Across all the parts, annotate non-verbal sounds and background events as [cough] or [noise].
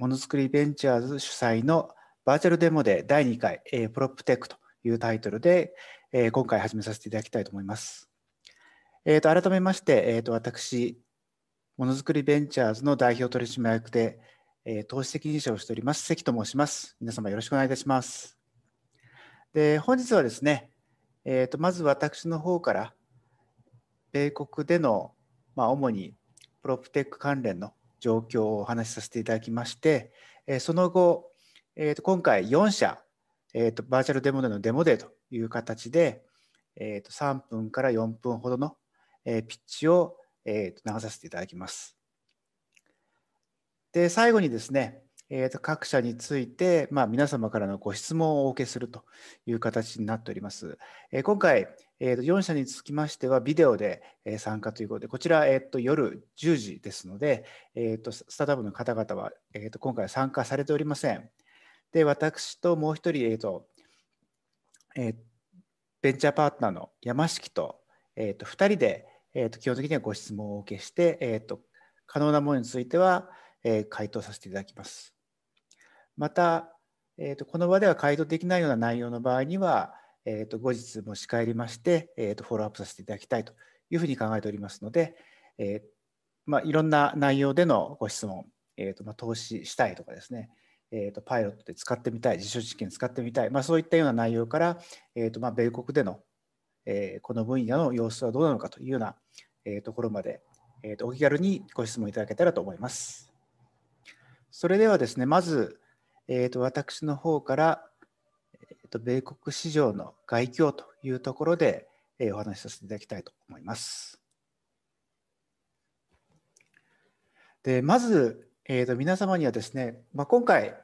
ものづくりベンチャーズ主催のバーチャルデモで第2回、えー、プロップテックというタイトルで、えー、今回始めさせていただきたいと思います。えーと、改めまして、えーと、私、ものづくりベンチャーズの代表取締役で、えー、投資責任者をしております、関と申します。皆様よろしくお願いいたします。で本日はですね、えーとまず私の方から、米国での、まあ、主にプロップテック関連の状況をお話しさせていただきまして、えその後、えー、と今回4社、えー、とバーチャルデモデのデモデーという形で、えー、と3分から4分ほどの、えピッチを、えー、と流させていただきます。で最後にですね、えー、と各社について、まあ、皆様からのご質問をお受けするという形になっております。え今回えー、と4社につきましてはビデオで参加ということで、こちら、えー、と夜10時ですので、えー、とスタートアップの方々は、えー、と今回参加されておりません。で、私ともう一人、えーとえー、ベンチャーパートナーの山敷と,、えー、と2人で、えー、と基本的にはご質問をお受けして、えー、と可能なものについては、えー、回答させていただきます。また、えー、とこの場では回答できないような内容の場合には、えー、と後日持ち帰りまして、えー、とフォローアップさせていただきたいというふうに考えておりますので、えーまあ、いろんな内容でのご質問、えーとまあ、投資したいとかですね、えーと、パイロットで使ってみたい、実証実験使ってみたい、まあ、そういったような内容から、えーとまあ、米国での、えー、この分野の様子はどうなのかというような、えー、ところまで、えーと、お気軽にご質問いただけたらと思います。それではですね、まず、えーと私の方から、米国市場の概況というところで、えお話しさせていただきたいと思います。でまず、えー、と皆様にはですね、まあ、今回、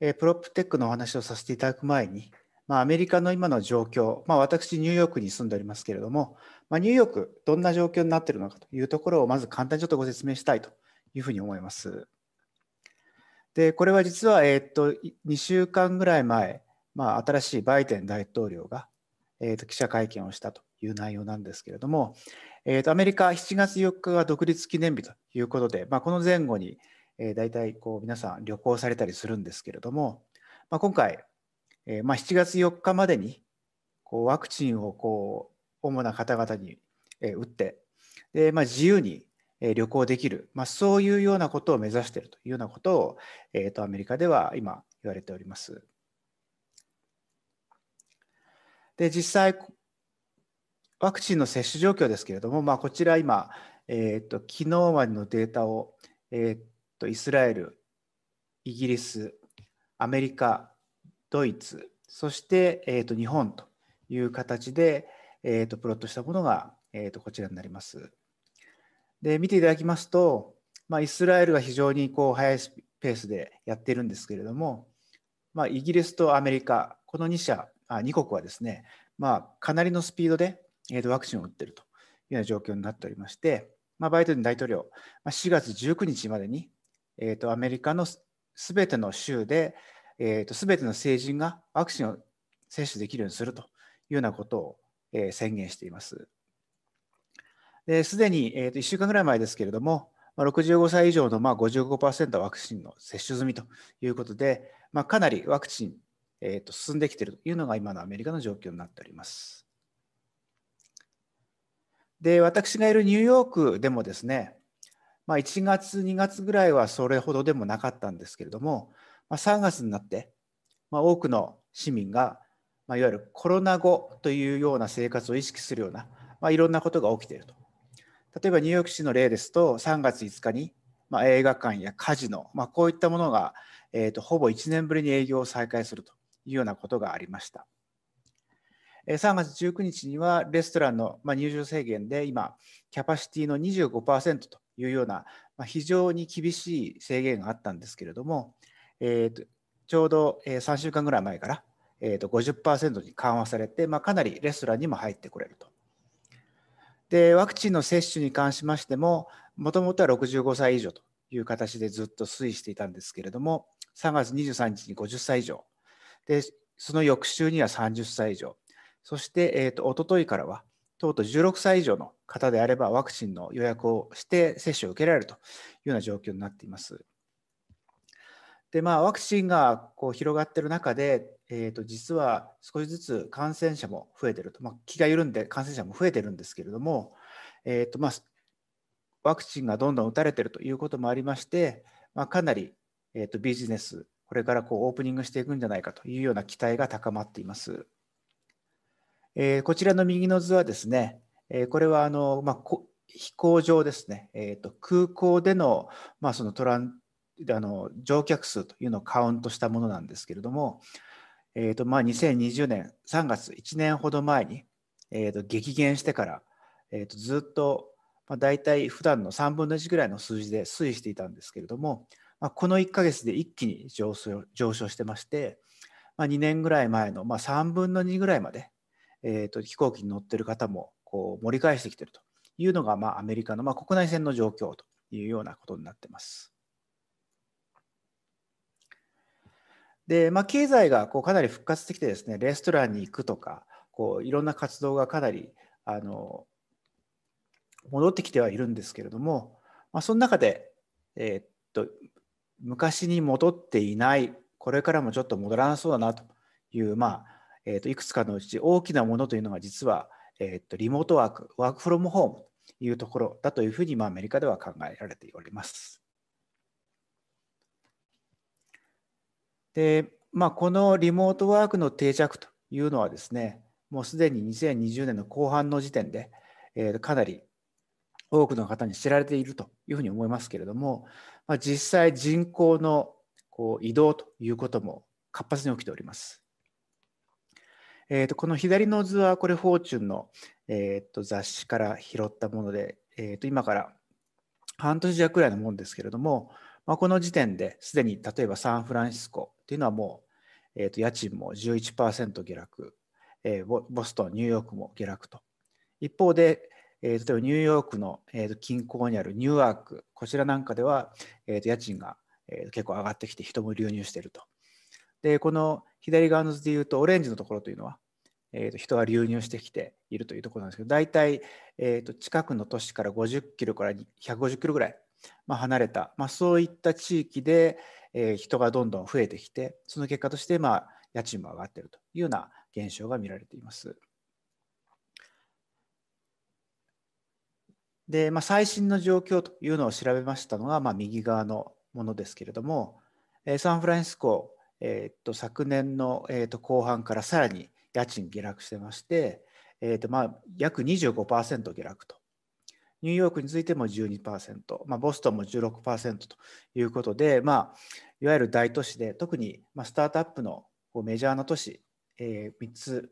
えプロップテックのお話をさせていただく前に、まあ、アメリカの今の状況、まあ、私、ニューヨークに住んでおりますけれども、まあ、ニューヨーク、どんな状況になっているのかというところを、まず簡単にちょっとご説明したいというふうに思います。で、これは実は、えっと、2週間ぐらい前、まあ、新しいバイデン大統領が、えー、と記者会見をしたという内容なんですけれども、えー、とアメリカ7月4日は独立記念日ということで、まあ、この前後に、えー、大体こう皆さん旅行されたりするんですけれども、まあ、今回、えー、まあ7月4日までにこうワクチンをこう主な方々に、えー、打ってで、まあ、自由に旅行できる、まあ、そういうようなことを目指しているというようなことを、えーとアメリカでは今言われております。で、実際、ワクチンの接種状況ですけれども、まあ、こちら今、えーと、と昨日までのデータを、えーと、とイスラエル、イギリス、アメリカ、ドイツ、そして、えーと、と日本という形で、えー、とプロットしたものが、えー、とこちらになります。で見ていただきますと、まあ、イスラエルが非常にこう速いペースでやっているんですけれども、まあ、イギリスとアメリカ、この2社あ2国はですね、まあ、かなりのスピードで、えー、とワクチンを打っているというような状況になっておりまして、まあ、バイデン大統領、まあ、4月19日までに、えー、とアメリカのすべての州で、えー、とべての成人がワクチンを接種できるようにするというようなことを、え宣言しています。すでに、えー、と1週間ぐらい前ですけれども、65歳以上のまあ55%はワクチンの接種済みということで、まあ、かなりワクチンえー、と進んできているというのが今のアメリカの状況になっております。で私がいるニューヨークでもですね、まあ、1月2月ぐらいはそれほどでもなかったんですけれども、まあ、3月になって、まあ、多くの市民が、まあ、いわゆるコロナ後というような生活を意識するような、まあ、いろんなことが起きていると例えばニューヨーク市の例ですと3月5日に、まあ、映画館やカジノ、まあ、こういったものが、えーと、ほぼ1年ぶりに営業を再開するというようなことがありました。3月19日にはレストランの入場制限で今、キャパシティの25%というような非常に厳しい制限があったんですけれども、えー、ちょうど3週間ぐらい前から、えー、と50%に緩和されて、まあ、かなりレストランにも入ってこれると。でワクチンの接種に関しましてももともとは65歳以上という形でずっと推移していたんですけれども3月23日に50歳以上で、その翌週には30歳以上、そして、えーと、と一昨日からは、とうとう16歳以上の方であれば、ワクチンの予約をして接種を受けられるというような状況になっています。でまあ、ワクチンがこう広がっている中で、えーと、実は少しずつ感染者も増えていると、まあ、気が緩んで感染者も増えているんですけれども、えーとまあ、ワクチンがどんどん打たれているということもありまして、まあ、かなり、えーとビジネスこれからこうオープニングしていくんじゃないかというような期待が高まっています。えー、こちらの右の図はですね、えー、これはあの、まあ、飛行場ですね、えーと空港での,、まあそのトランあの乗客数というのをカウントしたものなんですけれども、えーとまあ、2020年3月1年ほど前に、えー、と激減してから、えー、とずっと、まあ、大体普段の3分の1ぐらいの数字で推移していたんですけれども、まあ、この1ヶ月で一気に上昇上昇してまして、まあ、2年ぐらい前の、まあ、3分の2ぐらいまで、えーと、飛行機に乗ってる方もこう盛り返してきてるというのが、まあ、アメリカの、まあ、国内線の状況というようなことになってます。で、まあ、経済がこうかなり復活してきてですねレストランに行くとかこういろんな活動がかなりあの戻ってきてはいるんですけれども、まあ、その中で、えー、っと昔に戻っていないこれからもちょっと戻らなそうだなという、まあえー、といくつかのうち大きなものというのが実は、えー、とリモートワークワークフロムホームというところだというふうに、まあ、アメリカでは考えられております。でまあ、このリモートワークの定着というのはですねもうすでに2020年の後半の時点で、えー、かなり多くの方に知られているというふうに思いますけれども、まあ、実際人口のこう移動ということも活発に起きております。えー、とこの左の図はこれ「フォーチュンの」えー、と雑誌から拾ったもので、えー、と今から半年弱くらいのものですけれども、まあ、この時点ですでに例えばサンフランシスコというのはもう、えー、と家賃も11%下落、えー、ボストンニューヨークも下落と一方でえー、例えばニューヨークの、えー、と近郊にあるニューワーク、こちらなんかでは、えー、と家賃が、えー、結構上がってきて人も流入していると。で、この左側の図でいうと、オレンジのところというのは、えー、と人が流入してきているというところなんですけど、大体、えー、と近くの都市から50キロから150キロぐらい、まあ、離れた、まあ、そういった地域で、えー、人がどんどん増えてきて、その結果として、まあ、家賃も上がっているというような現象が見られています。で、まあ、最新の状況というのを調べましたのが、まあ、右側のものですけれども、えサンフランシスコ、えっと昨年の、えっと後半からさらに家賃下落してまして、えっとまあ、約25%下落と。ニューヨークについても12%、まあ、ボストンも16%ということで、まあ、いわゆる大都市で特に、まあ、スタートアップのこうメジャーな都市、えー、3つ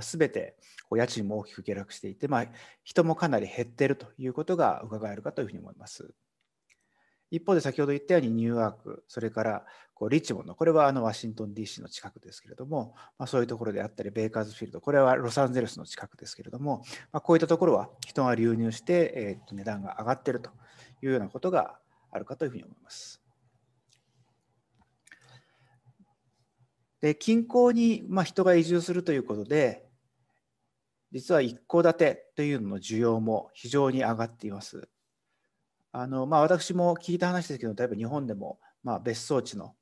全て家賃も大きく下落していて、まあ、人もかなり減っているということが伺えるかというふうに思います。一方で先ほど言ったようにニューワーク、それからこうリッチモンド、これはあのワシントン DC の近くですけれども、まあ、そういうところであったり、ベイカーズフィールド、これはロサンゼルスの近くですけれども、まあ、こういったところは人が流入して、えー、と値段が上がっているというようなことがあるかというふうに思います。で近郊にま人が移住するということで実は一戸建てというのの需要も非常に上がっています。あのまあ、私も聞いた話ですけど例えば日本でもま別荘地の、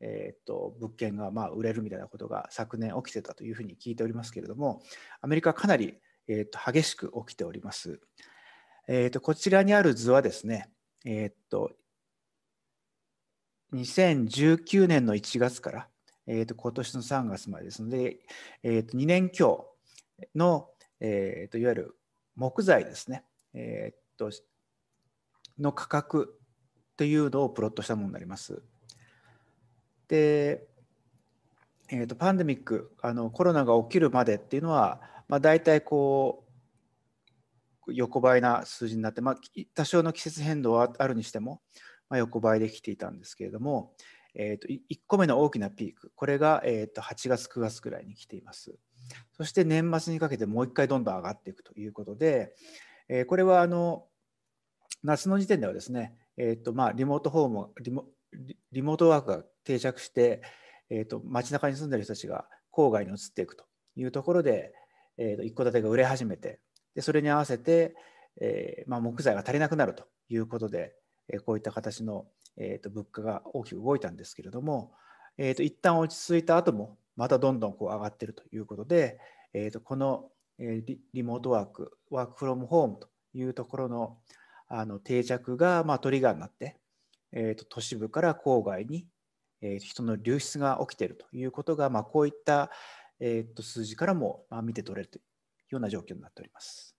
えー、と物件がま売れるみたいなことが昨年起きてたというふうに聞いておりますけれどもアメリカはかなり、えー、と激しく起きております。えー、とこちらにある図はですね、えー、と2019年の1月からえーと、今年の3月までですので、えーと、2年強の、えーと、といわゆる木材ですね、えー、との価格というのをプロットしたものになります。で、えー、とパンデミックあのコロナが起きるまでっていうのは、まあ、大体こう横ばいな数字になって、まあ、多少の季節変動はあるにしても、まあ、横ばいできていたんですけれども、えーと、1個目の大きなピーク、これが、えーと、8月、9月くらいに来ています。そして年末にかけてもう1回どんどん上がっていくということで、えー、これはあの夏の時点ではですね、えーとまあ、リモートホームリモ、リモートワークが定着して、えーと、街中に住んでる人たちが郊外に移っていくというところで、えー、と一戸建てが売れ始めて、でそれに合わせて、えーまあ、木材が足りなくなるということで、えー、こういった形のえー、と物価が大きく動いたんですけれども、えー、と一旦落ち着いた後もまたどんどんこう上がってるということで、えー、とこのリリモートワークワークフロムホームというところのあの定着がまあトリガーになって、えー、と都市部から郊外に、え人の流出が起きているということが、まあ、こういった、えー、と数字からもまあ見て取れるというような状況になっております。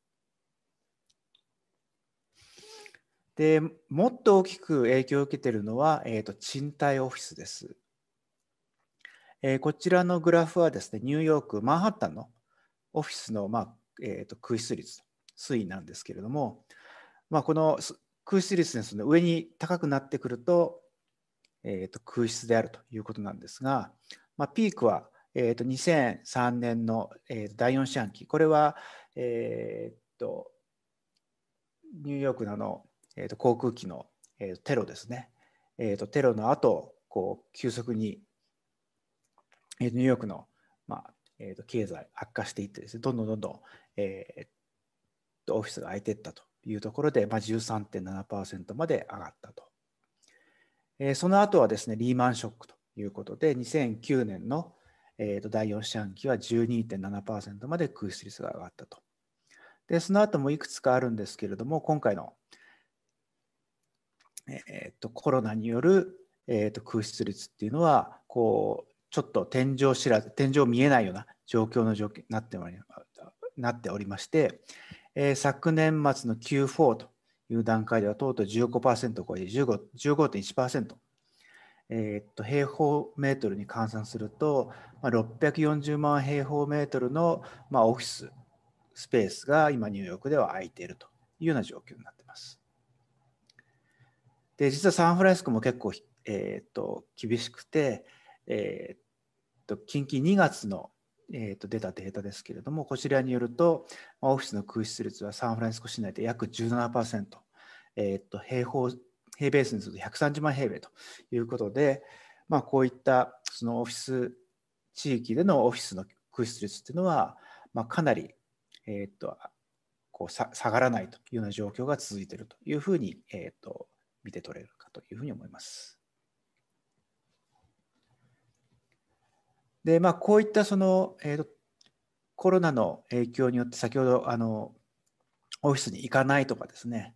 でもっと大きく影響を受けているのは、えーと、賃貸オフィスです、えー、こちらのグラフはですねニューヨークマンハッタンのオフィスの、まあえーと、空室率推移なんですけれども、まあ、この空室率ですね上に高くなってくると,、えーと、空室であるということなんですが、まあ、ピークは、えー、と2003年の、えー、第4四半期これは、えー、とニューヨークのあのえーと、航空機の、えーと、テロですね、えーと、テロの後こう急速に、えーと、とニューヨークの、まあえー、と経済悪化していってです、ね、どんどんどんどん、えー、とオフィスが空いていったというところで、まあ、13.7%まで上がったと、えー、その後はですねリーマンショックということで2009年の、えー、と第4四半期は12.7%まで空室率が上がったとでその後もいくつかあるんですけれども今回のえっとコロナによる、えっと空室率っていうのはこうちょっと天井知らず天井見えないような状況の状況になってなっておりまして、えー、昨年末の Q4 という段階ではとうとう15%を超えて15.1%、えー、っと平方メートルに換算すると、まあ、640万平方メートルの、まあ、オフィススペースが今ニューヨークでは空いているというような状況になってで実はサンフランシスコも結構、えーと、と厳しくて、えーと、と近畿2月の、えーと、と出たデータですけれどもこちらによるとオフィスの空室率はサンフランシスコ市内で約17%、えー、と平方平米数にすると130万平米ということで、まあ、こういったそのオフィス地域でのオフィスの空室率っていうのは、まあ、かなり、えー、とこう下がらないというような状況が続いているというふうに、えー、と見て取れるかというふうに思います。でまあ、こういったその、えーと、コロナの影響によって先ほどあのオフィスに行かないとかですね、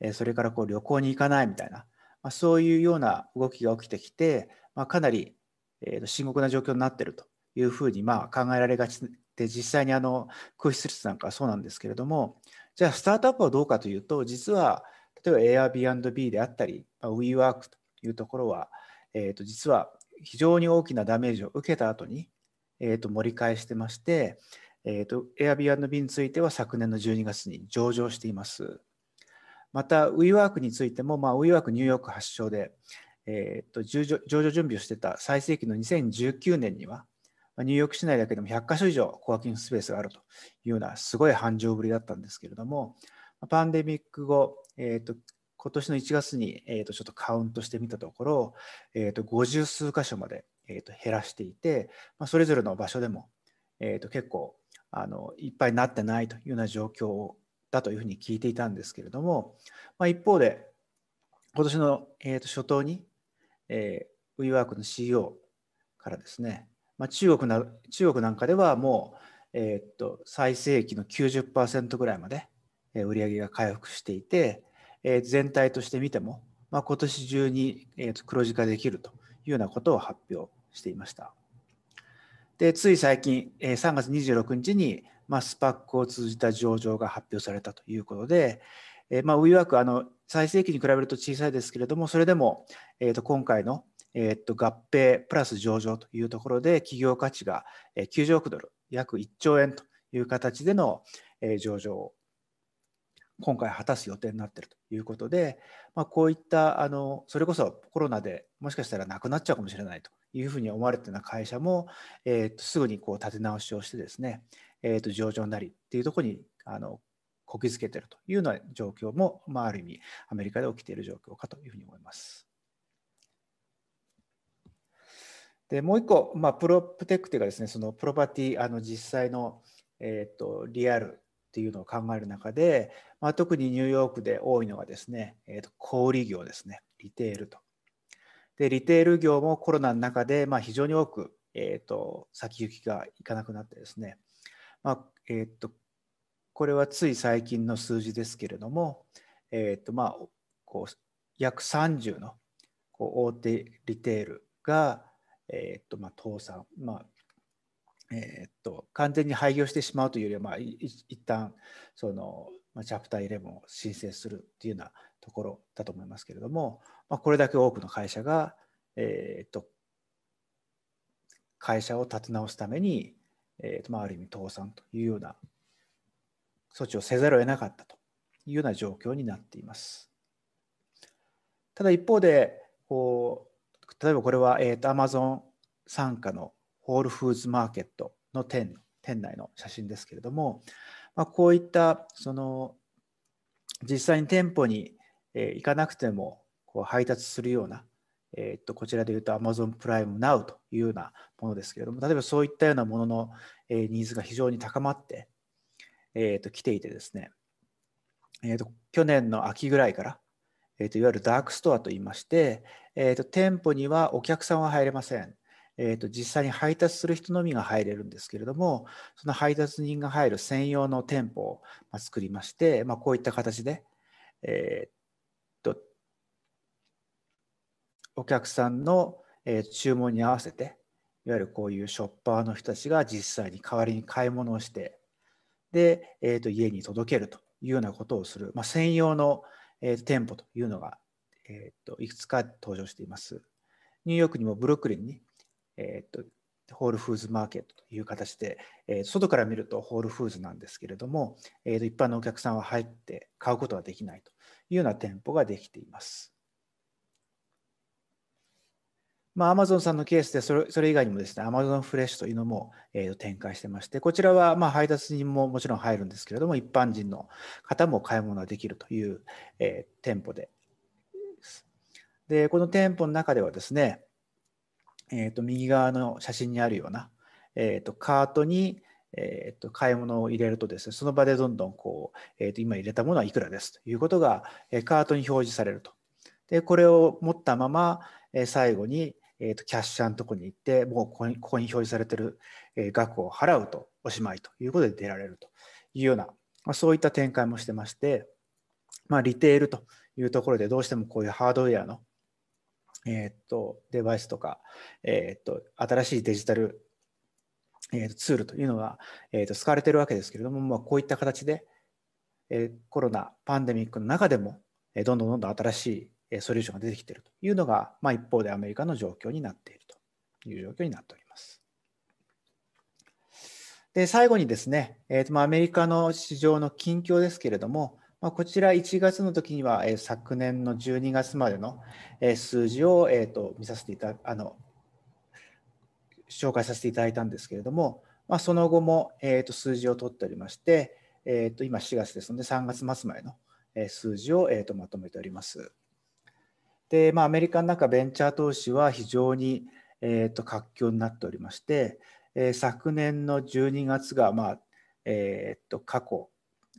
えそれからこう旅行に行かないみたいな、まあ、そういうような動きが起きてきて、まあ、かなり、えーと、と深刻な状況になっているというふうにまあ考えられがちで実際にあの空室率なんかはそうなんですけれどもじゃあスタートアップはどうかというと実は例えば Airbnb であったり、まあ、WeWork というところは、えー、と実は非常に大きなダメージを受けた後に、えー、と盛り返してまして、えー、と Airbnb については昨年の12月に上場しています。また WeWork についても、まあ、WeWork ニューヨーク発祥で、えー、と上場準備をしてた最盛期の2019年にはニューヨーク市内だけでも100か所以上コワーキングスペースがあるというようなすごい繁盛ぶりだったんですけれども、パンデミック後、えーと、今年の1月に、えーと、ちょっとカウントしてみたところ、えーと、50数箇所まで、えー、と減らしていて、まあ、それぞれの場所でも、えー、と結構あのいっぱいになってないというような状況だというふうに聞いていたんですけれども、まあ、一方で今年の、えー、と初頭に、えー、WeWork の CEO からですね、まあ、中国な中国なんかではもう、えー、と最盛期の90%ぐらいまで売上が回復していて、全体として見ても、まあ、今年中に黒字化できるというようなことを発表していました。でつい最近、3月26日に、まあ、スパックを通じた上場が発表されたということで、まあ、ウ e w o r k あの最盛期に比べると小さいですけれども、それでも、えー、と今回の、えー、と合併プラス上場というところで、企業価値が90億ドル、約1兆円という形での上場を今回果たす予定になっているということで、まあ、こういったあのそれこそコロナでもしかしたらなくなっちゃうかもしれないというふうに思われているような会社も、えー、とすぐにこう立て直しをしてですね、えー、と上場なりっていうところにあのこぎつけているというような状況も、まあ、ある意味アメリカで起きている状況かというふうに思います。でもう一個、まあ、プロプテックいうかですねそのプロパティあの実際の、えーとリアルっていうのを考える中で、まあ、特にニューヨークで多いのがですね、えーと、小売業ですね、リテールと。で、リテール業もコロナの中で、まあ、非常に多く、えーと、先行きがいかなくなってですね、まあ、えーと、とこれはつい最近の数字ですけれども、えーとまあ、こう約30のこう大手リテールが、えーとまあ、倒産、まあ、えー、っと完全に廃業してしまうというよりは、まあ、い一旦その、まあ、チャプター11を申請するというようなところだと思いますけれども、まあ、これだけ多くの会社が、えー、っと会社を立て直すために、えー、っとまあ、ある意味倒産というような措置をせざるを得なかったというような状況になっています。ただ一方でこう例えばこれは、えー、と Amazon 傘下のオールフーズマーケットの店店内の写真ですけれども、まあ、こういったその実際に店舗に行かなくてもこう配達するような、えー、っとこちらでいうと Amazon プライムナウというようなものですけれども例えばそういったようなもののニーズが非常に高まって、えー、っと来ていてですね、えー、っと去年の秋ぐらいから、えー、っといわゆるダークストアといいまして、えー、っと店舗にはお客さんは入れませんえー、と実際に配達する人のみが入れるんですけれどもその配達人が入る専用の店舗を作りまして、まあ、こういった形で、えー、とお客さんの注文に合わせていわゆるこういうショッパーの人たちが実際に代わりに買い物をしてで、えー、と家に届けるというようなことをする、まあ、専用の、え店舗というのが、えー、といくつか登場しています。ニューヨークにもブルックリンにえっとホールフーズマーケットという形で、えー、外から見るとホールフーズなんですけれども、えー、と一般のお客さんは入って買うことはできないというような店舗ができています。まあ、ゾンさんのケースでそれそれ以外にもですね、アマゾンフレッシュというのも、えー、展開してまして、こちらはまあ配達人ももちろん入るんですけれども、一般人の方も買い物ができるという、えー、店舗でで、この店舗の中ではですね、えー、と右側の写真にあるような、えー、とカートに、えー、と買い物を入れるとですね、その場でどんどんこう、えー、と今入れたものはいくらですということが、えカートに表示されると。で、これを持ったまま、え最後に、えー、とキャッシャーのとこに行って、もうここにここに表示されてる、え額を払うとおしまいということで出られるというような、まあ、そういった展開もしてまして、まあ、リテールというところでどうしてもこういうハードウェアのえっとデバイスとか、えっと新しいデジタル、えっとツールというのは、えっと使われているわけですけれども、まあ、こういった形で、えコロナパンデミックの中でも、えどんどんどんどん新しいソリューションが出てきているというのが、まあ、一方でアメリカの状況になっているという状況になっております。で最後にですね、えーとまあ、アメリカの市場の近況ですけれども、まあ、こちら1月の時には、えー、昨年の12月までの、えー、数字を、えーと、見させていたあの紹介させていただいたんですけれども、まあ、その後も、えーと、数字を取っておりまして、えーと、と今4月ですので3月末までの、えー、数字を、えー、とまとめております。で、まあ、アメリカの中ベンチャー投資は非常に、えー、と活況になっておりまして、えー、昨年の12月が、まあえー、と過去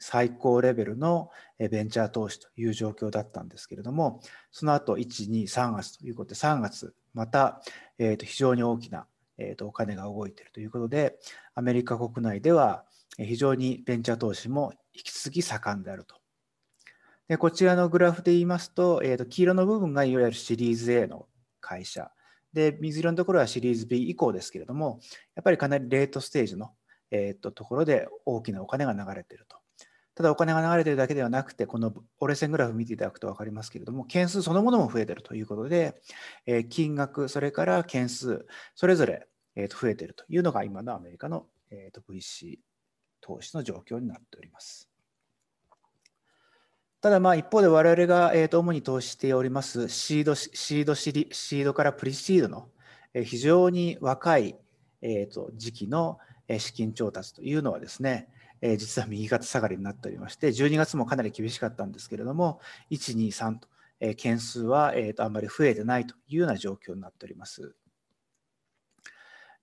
最高レベルのベンチャー投資という状況だったんですけれども、その後1、2、3月ということで、3月、また、えー、と非常に大きな、えー、とお金が動いているということで、アメリカ国内では非常にベンチャー投資も引き続き盛んであると。でこちらのグラフで言いますと、えー、と黄色の部分がいわゆるシリーズ A の会社。で、水色のところはシリーズ B 以降ですけれども、やっぱりかなりレートステージの、えー、とところで大きなお金が流れていると。ただお金が流れてるだけではなくて、この折れ線グラフを見ていただくと分かりますけれども、件数そのものも増えてるということで、え金額、それから件数、それぞれ、えー、と増えてるというのが今のアメリカの、えー、と VC 投資の状況になっております。ただまあ一方で我々がえと主に投資しておりますシードシードシリシードからプリシードの非常に若いえと時期の資金調達というのはですねえー、実は右肩下がりになっておりまして、12月もかなり厳しかったんですけれども、1、2、3と、えー、件数は、えー、とあんまり増えてないというような状況になっております。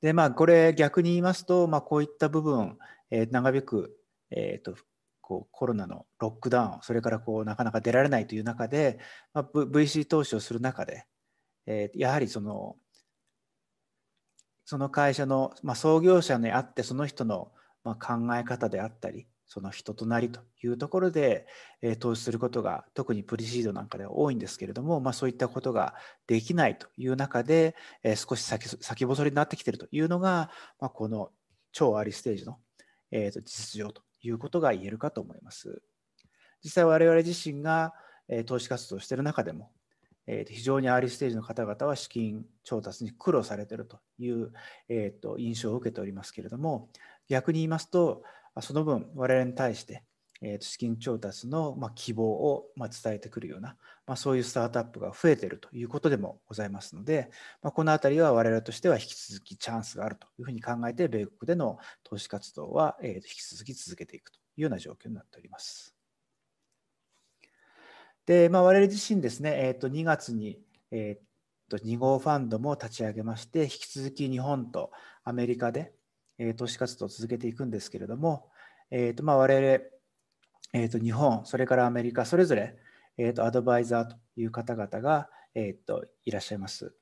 で、まあ、これ逆に言いますと、まあ、こういった部分、えー、長引く、えー、とこうコロナのロックダウン、それからこうなかなか出られないという中で、まあ、VC 投資をする中で、えー、やはりそのその会社の、まあ、創業者にあってその人のま考え方であったりその人となりというところで、え投資することが特にプリシードなんかでは多いんですけれども、まあ、そういったことができないという中で、え少し先先細りになってきているというのが、まあ、この超アリステージの、えー、と実情ということが言えるかと思います。実際我々自身が、え投資活動をしている中でも、えー、非常にアーリーステージの方々は資金調達に苦労されているという、えー、と印象を受けておりますけれども逆に言いますと、その分、我々に対して、えー、資金調達の、まあ、希望を、まあ、伝えてくるような、まあ、そういうスタートアップが増えているということでもございますので、まあ、このあたりは我々としては引き続きチャンスがあるというふうに考えて、米国での投資活動は、えー、引き続き続けていくというような状況になっております。で、まあ、我々自身ですね、えー、と2月に、えー、と2号ファンドも立ち上げまして、引き続き日本とアメリカで、えー、投資活動を続けていくんですけれども、えーとまあ、我々、えー、と日本、それからアメリカ、それぞれ、えー、とアドバイザーという方々が、えー、といらっしゃいます。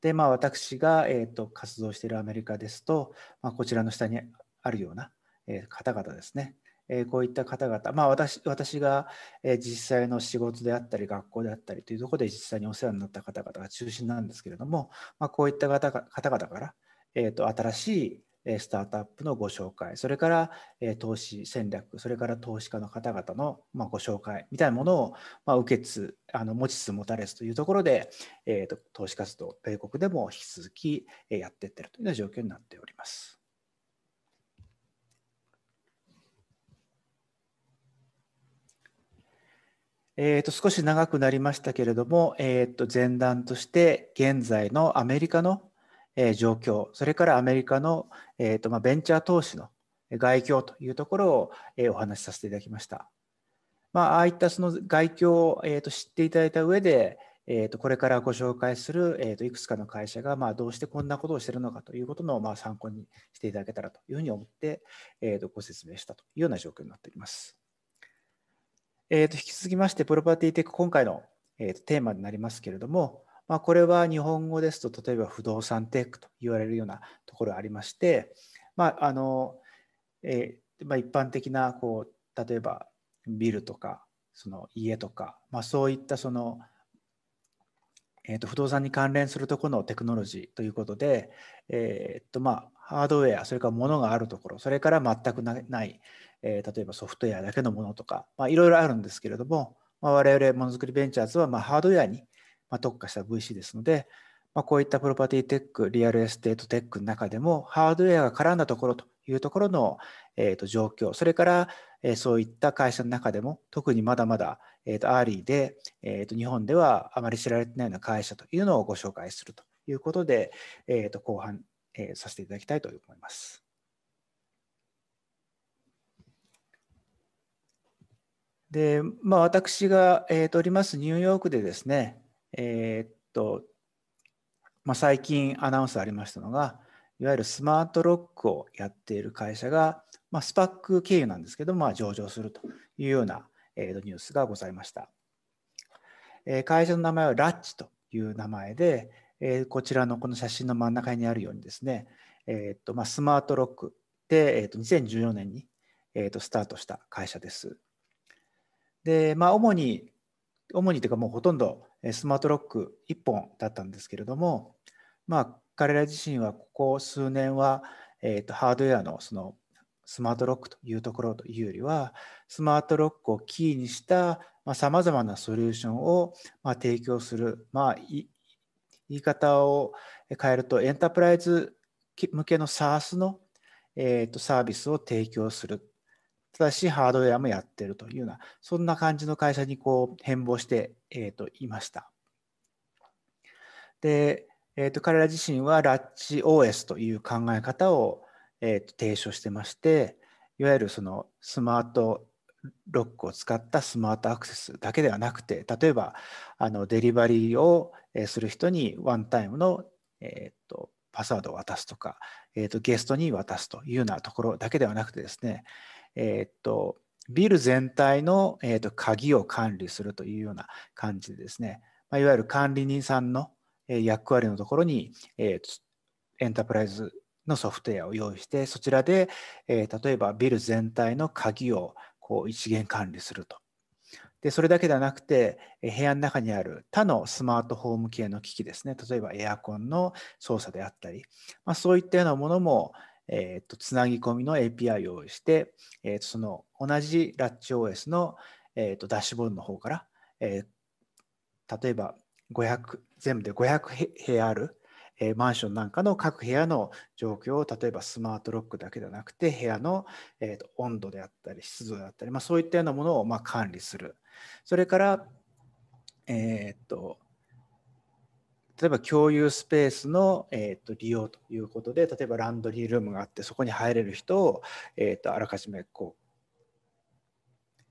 で、まあ、私が、えー、と活動しているアメリカですと、まあ、こちらの下にあるような、えー、方々ですね。えこういった方々、まあ私、私が、え実際の仕事であったり学校であったりというところで実際にお世話になった方々が中心なんですけれども、まあ、こういった方々から、えーと新しい、スタートアップのご紹介、それから投資戦略、それから投資家の方々のご紹介みたいなものを、ま受けつあの持ちつ持たれつというところで、えと投資活動、米国でも引き続きやっていってるというような状況になっております。えー、と少し長くなりましたけれども、えー、と前段として現在のアメリカのえ状況、それからアメリカの、えーとまベンチャー投資の外況というところを、えお話しさせていただきました。まあ、ああいったその外況を、えー、と知っていただいた上で、えー、とこれからご紹介する、えー、といくつかの会社が、まあ、どうしてこんなことをしているのかということの、まあ、参考にしていただけたらというふうに思って、えー、とご説明したというような状況になっております。えー、と引き続きまして、プロパティテック今回の、えー、とテーマになりますけれども、まあ、これは日本語ですと例えば不動産テックと言われるようなところありまして、まああのえまあ、一般的なこう例えばビルとかその家とか、まあ、そういったその、えー、と不動産に関連するところのテクノロジーということで、えーとまあ、ハードウェアそれから物があるところそれから全くない、えー、例えばソフトウェアだけのものとか、まあ、いろいろあるんですけれども、まあ、我々ものづくりベンチャーズはまあ、ハードウェアにま特化した VC ですので、まこういったプロパティテック、リアルエステートテックの中でも、ハードウェアが絡んだところというところの、えー、と状況、それから、えそういった会社の中でも、特にまだまだ、えー、とアーリーで、えー、と日本ではあまり知られてないような会社というのをご紹介するということで、えー、と後半、えさせていただきたいと思います。で、まあ、私が、えー、とおりますニューヨークでですね、えー、っと、まあ、最近アナウンスありましたのが、いわゆるスマートロックをやっている会社が、まあ、スパック経由なんですけど、まあ、上場するというような、えー、ニュースがございました。えー、会社の名前はラッチという名前で、えー、こちらのこの写真の真ん中にあるようにですね、えーとまあ、スマートロックで、えー、と2014年に、えー、とスタートした会社です。で、まあ、主に、主にというかもうほとんどスマートロック1本だったんですけれども、まあ、彼ら自身はここ数年は、えー、とハードウェアのそのスマートロックというところというよりはスマートロックをキーにしたさまざ、まなソリューションを、まあ、提供する、まあ、言い方を変えるとエンタープライズ向けの SARS の、えー、とサービスを提供するただしハードウェアもやってるというような、そんな感じの会社にこう変貌して、えーと、いました。で、えーと、彼ら自身はラッチ OS という考え方を、えーと、提唱してまして、いわゆるそのスマートロックを使ったスマートアクセスだけではなくて、例えばあのデリバリーをする人にワンタイムの、えーと、パスワードを渡すとか、えーと、とゲストに渡すというようなところだけではなくてですね、えー、っと、ビル全体の、えー、と鍵を管理するというような感じでですね、まあ、いわゆる管理人さんの役割のところに、えー、エンタープライズのソフトウェアを用意して、そちらで、えー、例えばビル全体の鍵をこう一元管理すると。でそれだけではなくて、部屋の中にある他のスマートホーム系の機器ですね、例えばエアコンの操作であったり、まあ、そういったようなものも、えっ、ー、と、つなぎ込みの API を用意して、えっ、と、その同じ LatchOS の、えっ、と、ダッシュボードの方から、え例えば500、全部で500部屋ある、えマンションなんかの各部屋の状況を例えばスマートロックだけではなくて部屋の、えーと、温度であったり湿度であったり、まあ、そういったようなものをまあ管理するそれから、えーと例えば共有スペースの、えー、と利用ということで例えばランドリールームがあってそこに入れる人を、えーと、あらかじめこう、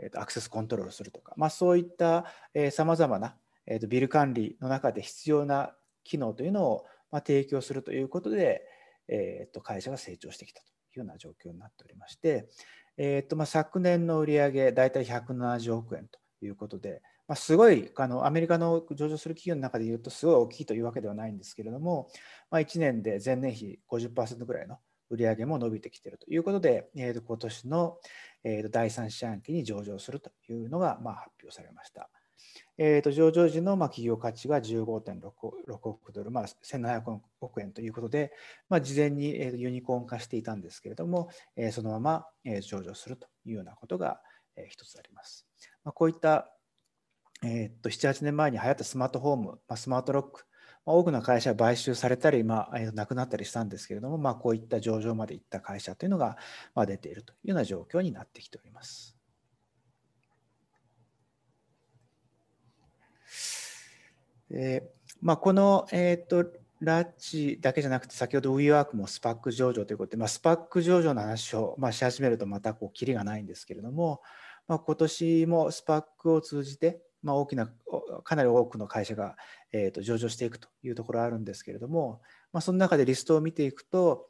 えーと、アクセスコントロールするとか、まあ、そういったさまざまな、えーと、ビル管理の中で必要な機能というのを、まあ、提供するということで、えーと、と会社が成長してきたというような状況になっておりまして、えーとまあ、昨年の売上大体170億円ということで、まあ、すごいあのアメリカの上場する企業の中でいうとすごい大きいというわけではないんですけれども、まあ、1年で前年比50%ぐらいの売上も伸びてきているということで、えー、と今年の、えー、と第3四半期に上場するというのが、まあ、発表されました。えー、と上場時のまあ企業価値が15.6億ドル、まあ、1700億円ということで、まあ、事前にユニコーン化していたんですけれども、えー、そのまま上場するというようなことが一つあります。まあ、こういったえー、っと7、8年前に流行ったスマートホーム、まあ、スマートロック、まあ、多くの会社は買収されたり、まあ、えなくなったりしたんですけれども、まあ、こういった上場までいった会社というのが、まあ、出ているというような状況になってきております。えーまあ、この、えー、っとラッチだけじゃなくて、先ほど WeWork もスパック上場ということで、まあ、スパック上場の話を、まあ、し始めるとまたこうキリがないんですけれども、まあ、今年もスパックを通じて、まあ、大きなかなり多くの会社が、えー、と上場していくというところあるんですけれども、まあ、その中でリストを見ていくと,、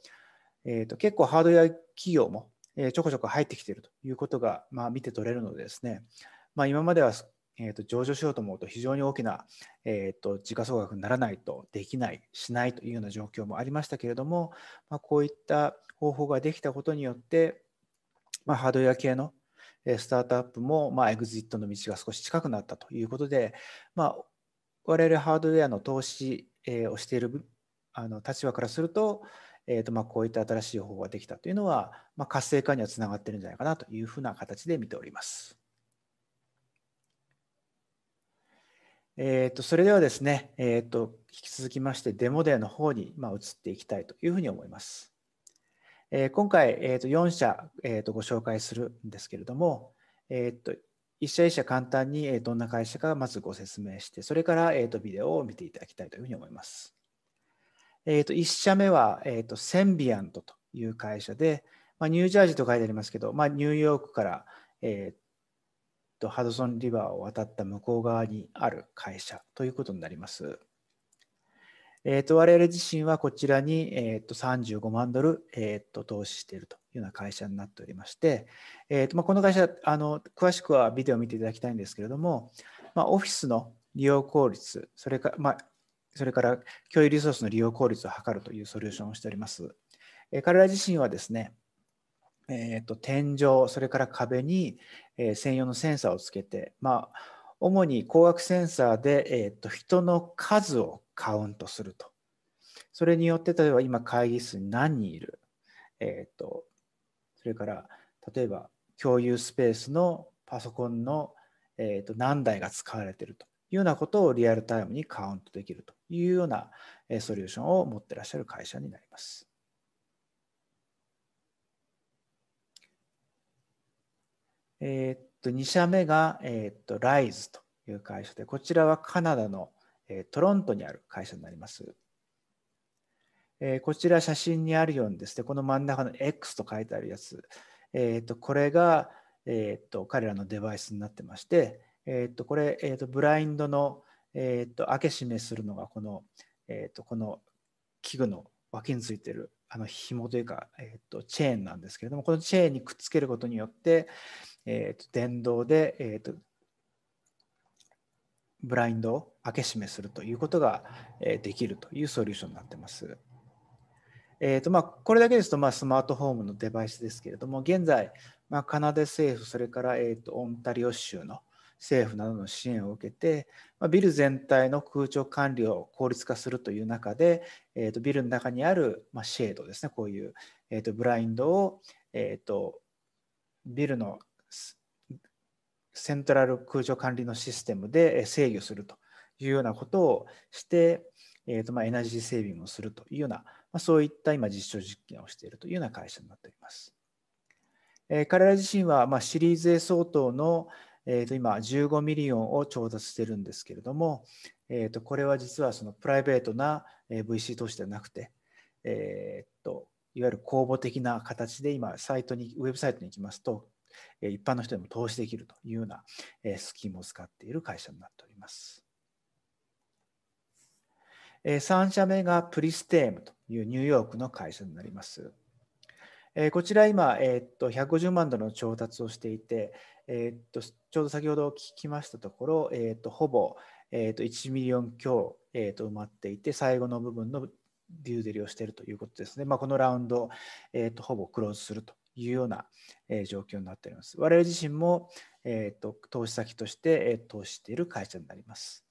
えー、と結構ハードウェア企業も、えちょこちょこ入ってきているということが、まあ、見て取れるのでですね、まあ、今までは、えー、と上場しようと思うと非常に大きな、えー、と時価総額にならないとできないしないというような状況もありましたけれども、まあ、こういった方法ができたことによって、まあ、ハードウェア系のスタートアップも、まあ、エグジットの道が少し近くなったということで、まあ、我々ハードウェアの投資をしているあの立場からすると、えーとまあ、こういった新しい方法ができたというのは、まあ、活性化にはつながってるんじゃないかなというふうな形で見ております。えー、とそれではですね、えー、と引き続きましてデモデーの方に、まあ、移っていきたいというふうに思います。えー、今回、えー、と4社、えー、とご紹介するんですけれども、えー、と一社一社簡単に、えー、どんな会社かまずご説明して、それから、えー、とビデオを見ていただきたいというふうに思います。えー、と1社目は、えー、とセンビアントという会社で、まあ、ニュージャージーと書いてありますけど、まあ、ニューヨークから、えー、とハドソンリバーを渡った向こう側にある会社ということになります。えーと、我々自身はこちらに、えーと、35万ドル、えーと、投資しているというような会社になっておりまして、えーとまあ、この会社あの詳しくはビデオを見ていただきたいんですけれども、まあ、オフィスの利用効率それか、まあ、それから共有リソースの利用効率を図るというソリューションをしております、えー、彼ら自身はですね、えー、と天井それから壁に、えー、専用のセンサーをつけて、まあ、主に光学センサーで、えー、と人の数をカウントすると。それによって、例えば今会議室に何人いる。えっ、と、それから、例えば共有スペースのパソコンの、えー、と何台が使われているというようなことをリアルタイムにカウントできるというようなソリューションを持ってらっしゃる会社になります。えっ、と、2社目が、えっ、と、RISE という会社で、こちらはカナダのえトロントにある会社になります。えこちら写真にあるようにですね、この真ん中の X と書いてあるやつ、えー、とこれが、えー、と彼らのデバイスになってまして、えー、とこれ、えー、とブラインドの、えー、と開け閉めするのがこの、えー、とこの器具の脇についてるあの紐というか、えー、とチェーンなんですけれどもこのチェーンにくっつけることによって、えー、と電動で、えー、とブラインドを開け閉めするということができるというソリューションになってます。えーとまあ、これだけですと、まあ、スマートホームのデバイスですけれども、現在、まあ、カナダ政府、それから、えーと、オンタリオ州の政府などの支援を受けて、まあ、ビル全体の空調管理を効率化するという中で、えーと、ビルの中にある、まあ、シェードですね、こういう、えーと、とブラインドを、えー、とビルのセントラル空調管理のシステムで制御するというようなことをして、えーとまあ、エナジーセービングをするというような、まあ、そういった今実証実験をしているというような会社になっております。えー、彼ら自身は、まあ、シリーズ A 相当の、えー、と今15ミリオンを調達してるんですけれども、えー、とこれは実はそのプライベートな VC 投資ではなくて、えー、といわゆる公募的な形で今サイトにウェブサイトに行きますと一般の人にも投資できるというようなスキームを使っている会社になっております。え3社目がプリステームというニューヨークの会社になります。えこちら今、えっと150万ドルの調達をしていて、えっとちょうど先ほど聞きましたところ、えっとほぼ、えっと1ミリオン強、えっと埋まっていて、最後の部分のデューデリをしているということですね。まあ、このラウンド、えっとほぼクローズするというような、え状況になっております。我々自身も、えっと投資先として、え投資している会社になります。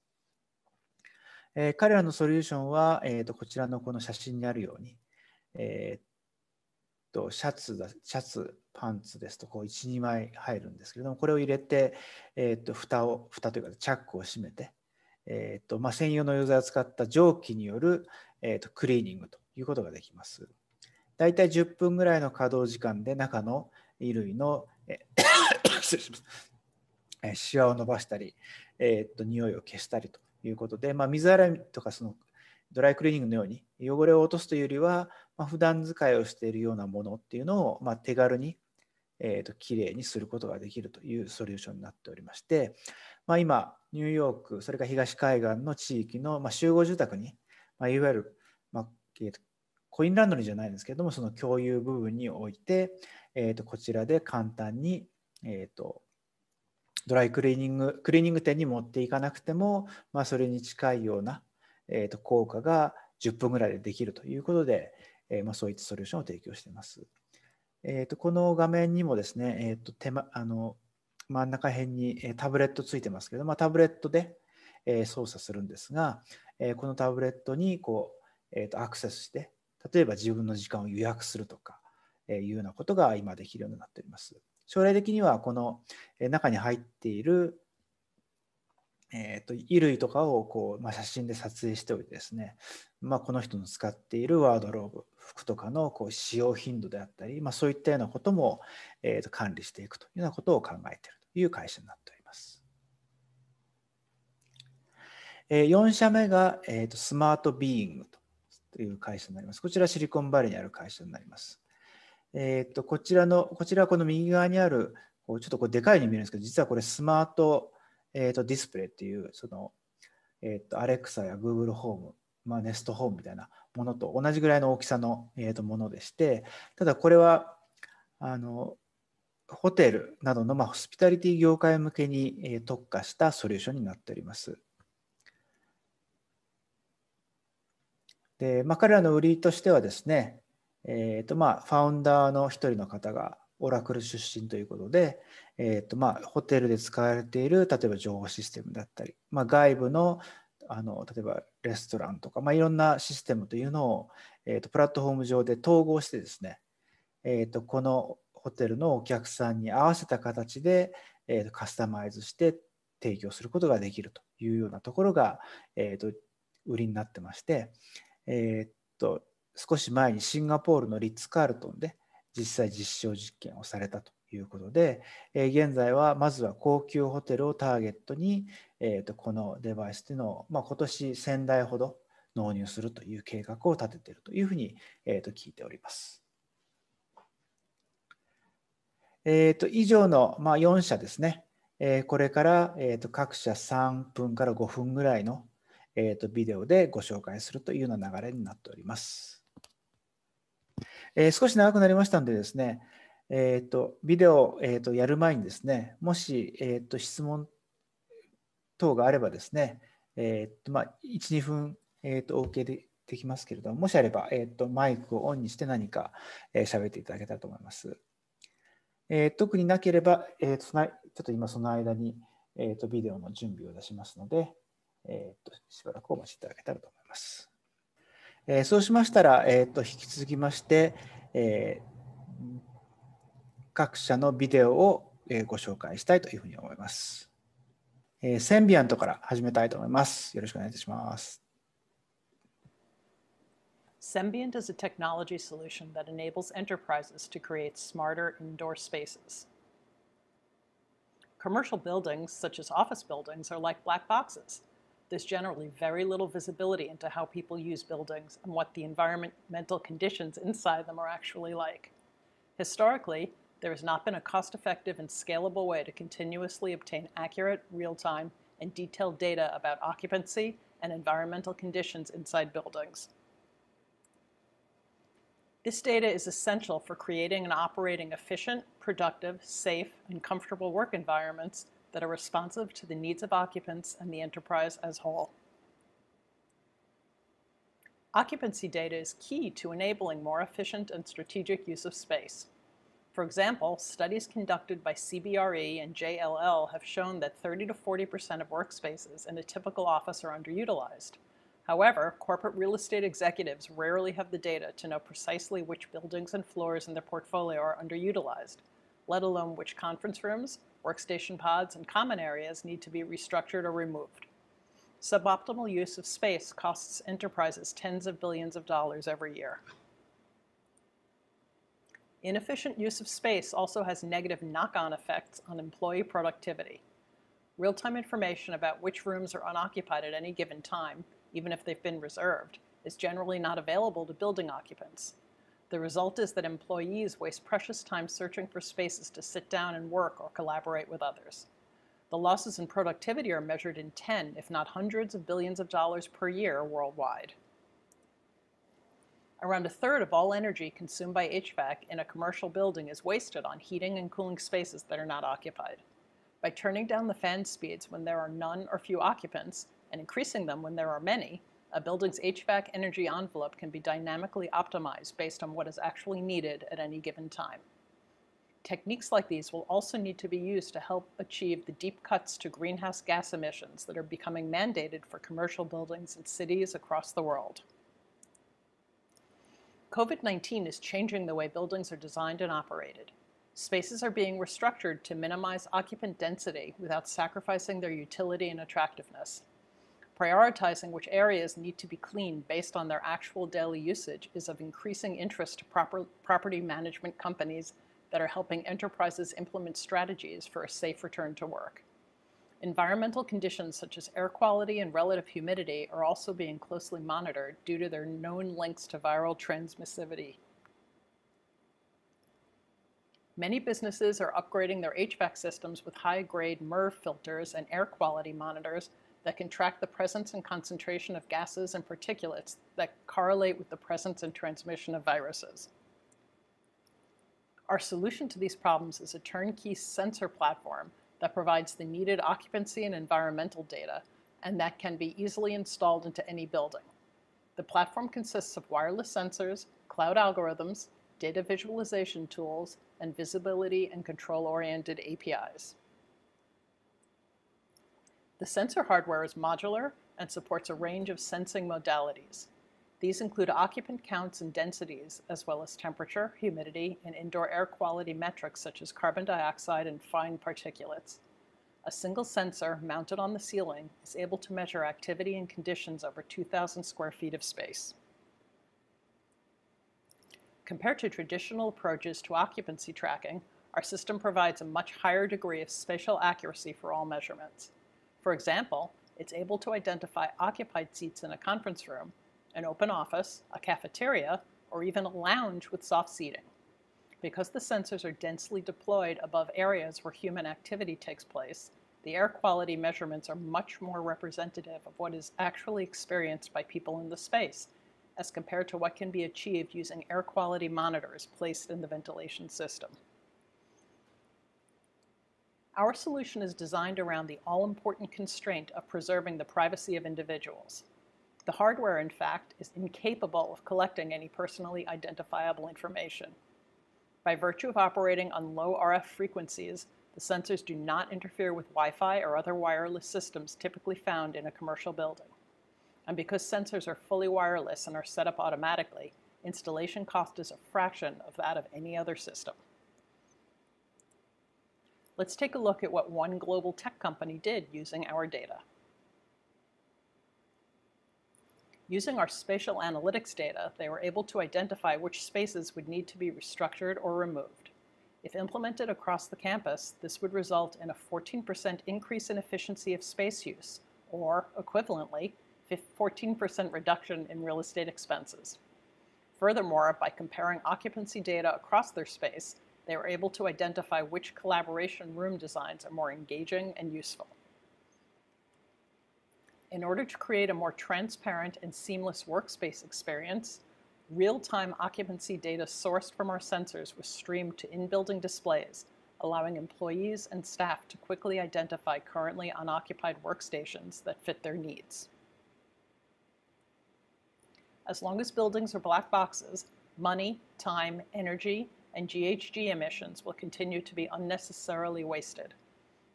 えー、彼らのソリューションは、えーと、こちらのこの写真にあるように、えーと、シャツだシャツパンツですとこう12枚入るんですけれどもこれを入れて、えーと、蓋を蓋というかチャックを閉めて、えーとまあ、専用のユーザーを使った蒸気による、えー、とクリーニングということができます。大いい10分ぐらいの稼働時間で中の衣類の、え [coughs] 失礼します。シワを伸ばしたり、えー、っと匂いを消したりということで、まあ、水洗いとかそのドライクリーニングのように汚れを落とすというよりは、まあ、普段使いをしているようなものっていうのを、まあ、手軽に、えーと、きれいにすることができるというソリューションになっておりまして、まあ、今ニューヨークそれから東海岸の地域の、まあ、集合住宅に、まあ、いわゆる、まあ、コインランドリーじゃないんですけどもその共有部分において、えーと、こちらで簡単に、えーとドライクリーニングクリーニング店に持っていかなくても、まあ、それに近いような、えーと、効果が10分ぐらいでできるということで、えー、まあ、そういったソリューションを提供しています。えーと、この画面にもですね、えーと手間あの真ん中辺に、えタブレットついてますけど、まあ、タブレットで、え操作するんですが、えこのタブレットにこう、えーと、アクセスして例えば自分の時間を予約するとか、えいうようなことが今できるようになっております。将来的にはこの中に入っている、えーと、衣類とかをこう、まあ、写真で撮影しておいてですね、まあ、この人の使っているワードローブ服とかのこう使用頻度であったり、まあ、そういったようなことも、えー、と管理していくというようなことを考えているという会社になっております。え4社目が、えーと、スマートビーイングという会社になります。こちらシリコンバレーにある会社になります。えっ、と、こちらの、こちらはこの右側にある、ちょっとこうでかいに見えるんですけど、実はこれスマート、えーと、とディスプレイっていう、その、えっ、と、アレクサや Google ホーム、まあ、ネストホームみたいなものと同じぐらいの大きさの、えーと、とものでして、ただこれは、あの、ホテルなどの、まあ、ホスピタリティ業界向けに、えー、特化したソリューションになっております。で、まあ、彼らの売りとしてはですね、えっ、ー、とまあ、ファウンダーの一人の方がオラクル出身ということで、えっ、ー、とまあ、ホテルで使われている例えば情報システムだったり、まあ、外部のあの例えばレストランとか、まあ、いろんなシステムというのを、えっとプラットフォーム上で統合してですね、えっとこのホテルのお客さんに合わせた形で、えっとカスタマイズして提供することができるというようなところが、えっと売りになってまして、えっと少し前にシンガポールのリッツ・カールトンで実際実証実験をされたということで、え現在はまずは高級ホテルをターゲットに、えー、とこのデバイスというのを、まあ、今年1000台ほど納入するという計画を立てているというふうに、えー、と聞いております。えー、と以上の、まあ、4社ですね、えこれから、えー、と各社3分から5分ぐらいの、えー、とビデオでご紹介するというような流れになっております。えー、少し長くなりましたんでですね、えっ、ー、と、ビデオ、えーと、やる前にですね、もし、えっ、ー、と、質問等があればですね、えっ、と、まあ、1、2分、えっ、と、OK でできますけれども、もしあれば、えっ、と、マイクをオンにして何か喋、えー、っていただけたらと思います。え特になければ、えーと、ちょっと今その間に、えっ、と、ビデオの準備を出しますので、えっ、と、しばらくお待ちいただけたらと思います。えー、そうしましたら、えー、と引き続きまして、えー、各社のビデオをご紹介したいというふうに思います。えー、センビアントから始めたいと思います。よろしくお願いいたします。Sembient is a technology solution that enables enterprises to create smarter indoor spaces. Commercial buildings, such as office buildings, are like black boxes. there's generally very little visibility into how people use buildings and what the environmental conditions inside them are actually like. Historically, there has not been a cost-effective and scalable way to continuously obtain accurate, real-time, and detailed data about occupancy and environmental conditions inside buildings. This data is essential for creating and operating efficient, productive, safe, and comfortable work environments that are responsive to the needs of occupants and the enterprise as whole. Occupancy data is key to enabling more efficient and strategic use of space. For example, studies conducted by CBRE and JLL have shown that 30 to 40% of workspaces in a typical office are underutilized. However, corporate real estate executives rarely have the data to know precisely which buildings and floors in their portfolio are underutilized, let alone which conference rooms, workstation pods, and common areas need to be restructured or removed. Suboptimal use of space costs enterprises tens of billions of dollars every year. Inefficient use of space also has negative knock-on effects on employee productivity. Real-time information about which rooms are unoccupied at any given time, even if they've been reserved, is generally not available to building occupants. The result is that employees waste precious time searching for spaces to sit down and work or collaborate with others. The losses in productivity are measured in 10, if not hundreds of billions of dollars per year worldwide. Around a third of all energy consumed by HVAC in a commercial building is wasted on heating and cooling spaces that are not occupied. By turning down the fan speeds when there are none or few occupants, and increasing them when there are many, a building's HVAC energy envelope can be dynamically optimized based on what is actually needed at any given time. Techniques like these will also need to be used to help achieve the deep cuts to greenhouse gas emissions that are becoming mandated for commercial buildings and cities across the world. COVID-19 is changing the way buildings are designed and operated. Spaces are being restructured to minimize occupant density without sacrificing their utility and attractiveness prioritizing which areas need to be cleaned based on their actual daily usage is of increasing interest to proper, property management companies that are helping enterprises implement strategies for a safe return to work. Environmental conditions such as air quality and relative humidity are also being closely monitored due to their known links to viral transmissivity. Many businesses are upgrading their HVAC systems with high-grade MERV filters and air quality monitors that can track the presence and concentration of gases and particulates that correlate with the presence and transmission of viruses. Our solution to these problems is a turnkey sensor platform that provides the needed occupancy and environmental data and that can be easily installed into any building. The platform consists of wireless sensors, cloud algorithms, data visualization tools, and visibility and control-oriented APIs. The sensor hardware is modular and supports a range of sensing modalities. These include occupant counts and densities, as well as temperature, humidity, and indoor air quality metrics such as carbon dioxide and fine particulates. A single sensor mounted on the ceiling is able to measure activity and conditions over 2,000 square feet of space. Compared to traditional approaches to occupancy tracking, our system provides a much higher degree of spatial accuracy for all measurements. For example, it's able to identify occupied seats in a conference room, an open office, a cafeteria, or even a lounge with soft seating. Because the sensors are densely deployed above areas where human activity takes place, the air quality measurements are much more representative of what is actually experienced by people in the space as compared to what can be achieved using air quality monitors placed in the ventilation system our solution is designed around the all-important constraint of preserving the privacy of individuals. The hardware, in fact, is incapable of collecting any personally identifiable information. By virtue of operating on low RF frequencies, the sensors do not interfere with Wi-Fi or other wireless systems typically found in a commercial building. And because sensors are fully wireless and are set up automatically, installation cost is a fraction of that of any other system. Let's take a look at what one global tech company did using our data. Using our spatial analytics data, they were able to identify which spaces would need to be restructured or removed. If implemented across the campus, this would result in a 14% increase in efficiency of space use, or, equivalently, 14% reduction in real estate expenses. Furthermore, by comparing occupancy data across their space, they were able to identify which collaboration room designs are more engaging and useful. In order to create a more transparent and seamless workspace experience, real-time occupancy data sourced from our sensors was streamed to in-building displays, allowing employees and staff to quickly identify currently unoccupied workstations that fit their needs. As long as buildings are black boxes, money, time, energy, and GHG emissions will continue to be unnecessarily wasted.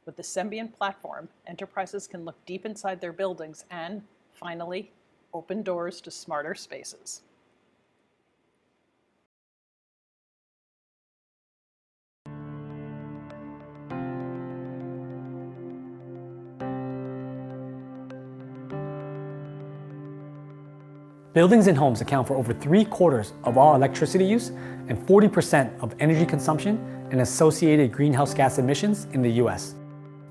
With the Symbian platform, enterprises can look deep inside their buildings and, finally, open doors to smarter spaces. Buildings and homes account for over three quarters of all electricity use and 40% of energy consumption and associated greenhouse gas emissions in the US.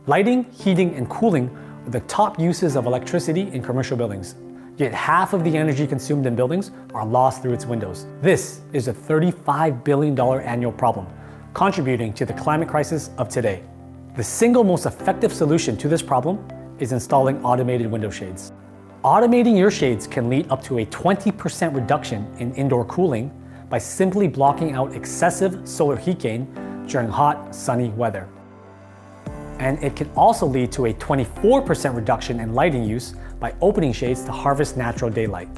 Lighting, heating, and cooling are the top uses of electricity in commercial buildings. Yet half of the energy consumed in buildings are lost through its windows. This is a $35 billion annual problem, contributing to the climate crisis of today. The single most effective solution to this problem is installing automated window shades. Automating your shades can lead up to a 20% reduction in indoor cooling by simply blocking out excessive solar heat gain during hot, sunny weather. And it can also lead to a 24% reduction in lighting use by opening shades to harvest natural daylight.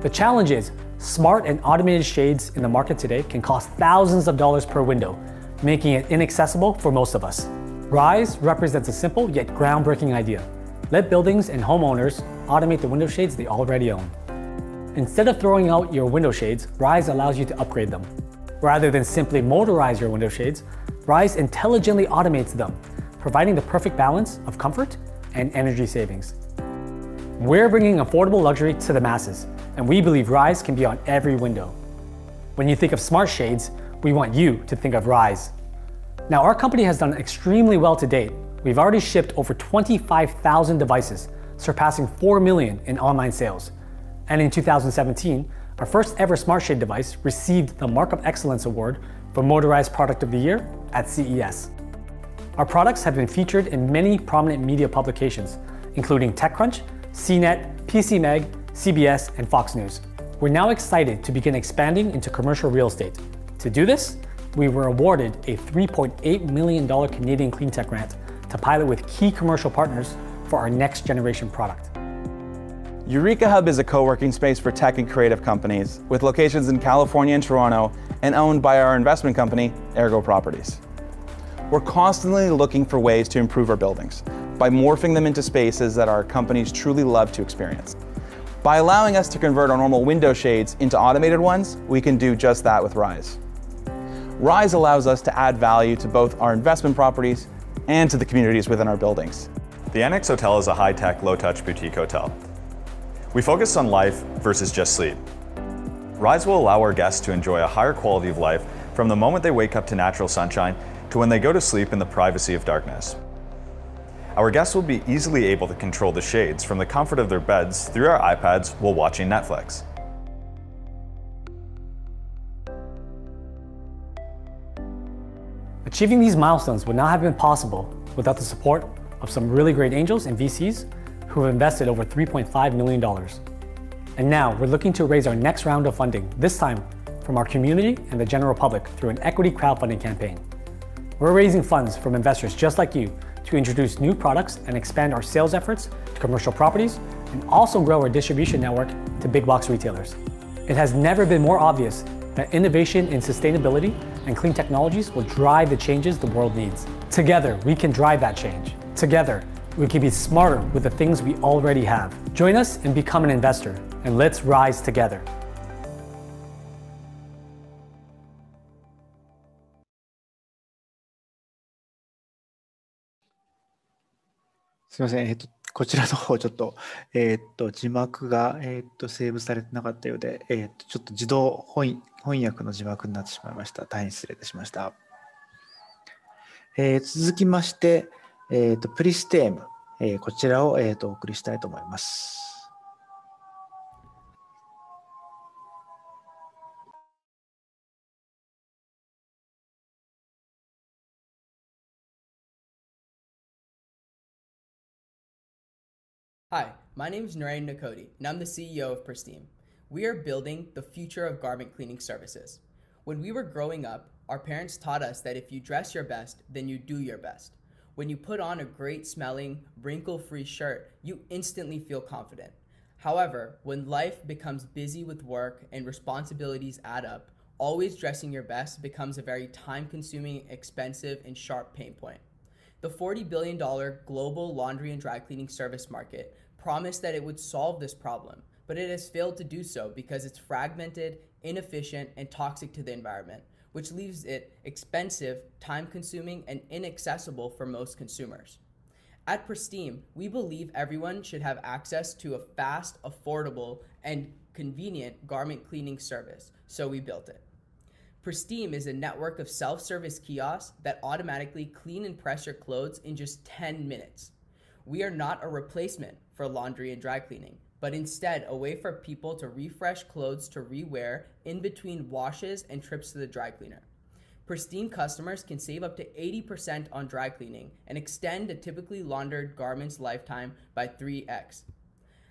The challenge is, smart and automated shades in the market today can cost thousands of dollars per window, making it inaccessible for most of us. RISE represents a simple yet groundbreaking idea. Let buildings and homeowners automate the window shades they already own. Instead of throwing out your window shades, Rise allows you to upgrade them. Rather than simply motorize your window shades, Rise intelligently automates them, providing the perfect balance of comfort and energy savings. We're bringing affordable luxury to the masses, and we believe Rise can be on every window. When you think of smart shades, we want you to think of Rise. Now, our company has done extremely well to date. We've already shipped over 25,000 devices, surpassing 4 million in online sales. And in 2017, our first ever smart shade device received the Mark of Excellence Award for Motorized Product of the Year at CES. Our products have been featured in many prominent media publications, including TechCrunch, CNET, PCMag, CBS, and Fox News. We're now excited to begin expanding into commercial real estate. To do this, we were awarded a $3.8 million Canadian Cleantech grant to pilot with key commercial partners for our next generation product. Eureka Hub is a co-working space for tech and creative companies with locations in California and Toronto and owned by our investment company, Ergo Properties. We're constantly looking for ways to improve our buildings by morphing them into spaces that our companies truly love to experience. By allowing us to convert our normal window shades into automated ones, we can do just that with Rise. Rise allows us to add value to both our investment properties and to the communities within our buildings. The Annex Hotel is a high-tech, low-touch boutique hotel. We focus on life versus just sleep. Rise will allow our guests to enjoy a higher quality of life from the moment they wake up to natural sunshine to when they go to sleep in the privacy of darkness. Our guests will be easily able to control the shades from the comfort of their beds through our iPads while watching Netflix. Achieving these milestones would not have been possible without the support of some really great angels and VCs who have invested over $3.5 million. And now we're looking to raise our next round of funding, this time from our community and the general public through an equity crowdfunding campaign. We're raising funds from investors just like you to introduce new products and expand our sales efforts to commercial properties and also grow our distribution network to big box retailers. It has never been more obvious that innovation in sustainability and clean technologies will drive the changes the world needs. Together, we can drive that change. Together, we can be smarter with the things we already have. Join us and become an investor, and let's rise together. すみません、えっ、と、こちらの方ちょっと、えっ、と、字幕が、えっ、と、セーブされてなかったようで、えっと、ちょっと自動翻訳の字幕になってしまいました。大変失礼いたしました。え続きまして、えっ、ー、と、プリステーム、えー、こちらを、えっ、ー、と、お送りしたいと思います。Hi, my name is Narayan Nakodi, and I'm the CEO of Pristine. We are building the future of garment cleaning services. When we were growing up, our parents taught us that if you dress your best, then you do your best. When you put on a great smelling, wrinkle free shirt, you instantly feel confident. However, when life becomes busy with work and responsibilities add up, always dressing your best becomes a very time consuming, expensive, and sharp pain point. The $40 billion global laundry and dry cleaning service market promised that it would solve this problem, but it has failed to do so because it's fragmented, inefficient, and toxic to the environment which leaves it expensive, time consuming, and inaccessible for most consumers. At Presteem, we believe everyone should have access to a fast, affordable, and convenient garment cleaning service, so we built it. Presteem is a network of self service kiosks that automatically clean and press your clothes in just 10 minutes. We are not a replacement for laundry and dry cleaning but instead a way for people to refresh clothes to rewear in between washes and trips to the dry cleaner. Pristine customers can save up to 80% on dry cleaning and extend a typically laundered garment's lifetime by 3x.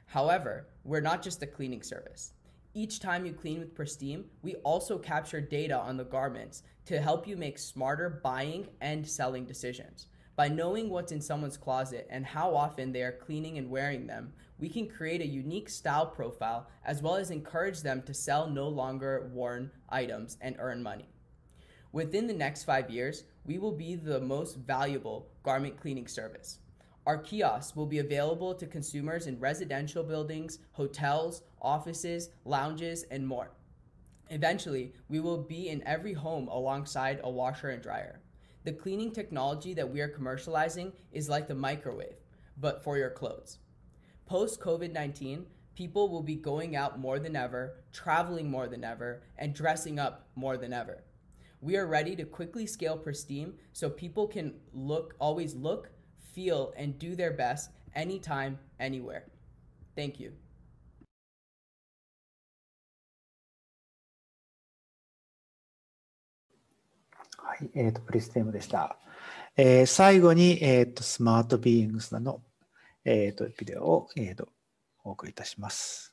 However, we're not just a cleaning service. Each time you clean with Pristine, we also capture data on the garments to help you make smarter buying and selling decisions. By knowing what's in someone's closet and how often they are cleaning and wearing them, we can create a unique style profile as well as encourage them to sell no longer worn items and earn money. Within the next five years, we will be the most valuable garment cleaning service. Our kiosks will be available to consumers in residential buildings, hotels, offices, lounges, and more. Eventually, we will be in every home alongside a washer and dryer. The cleaning technology that we are commercializing is like the microwave, but for your clothes post COVID 19, people will be going out more than ever, traveling more than ever, and dressing up more than ever. We are ready to quickly scale Pristine so people can look, always look, feel, and do their best anytime, anywhere. Thank you. Hi, えっ、ー、と、ビデオを、えっ、ー、と、お送りいたします。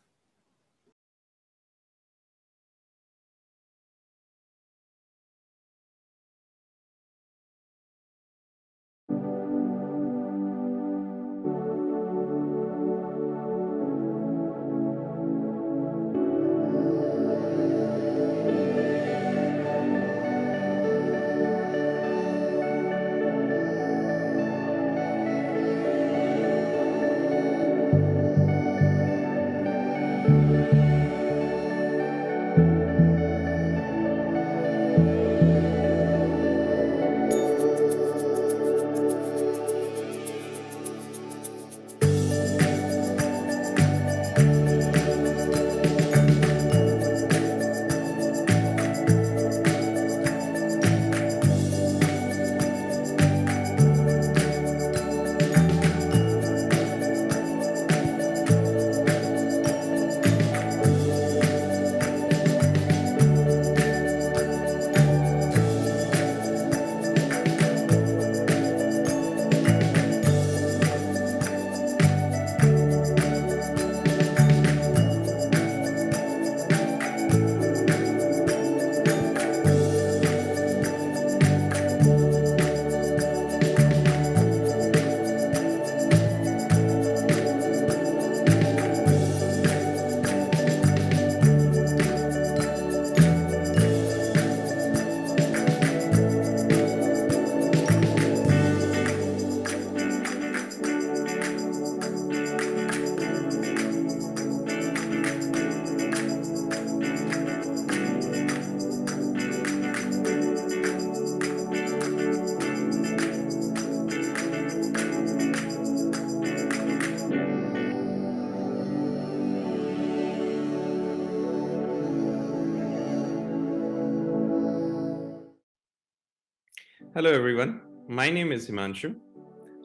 Hello, everyone. My name is Himanshu.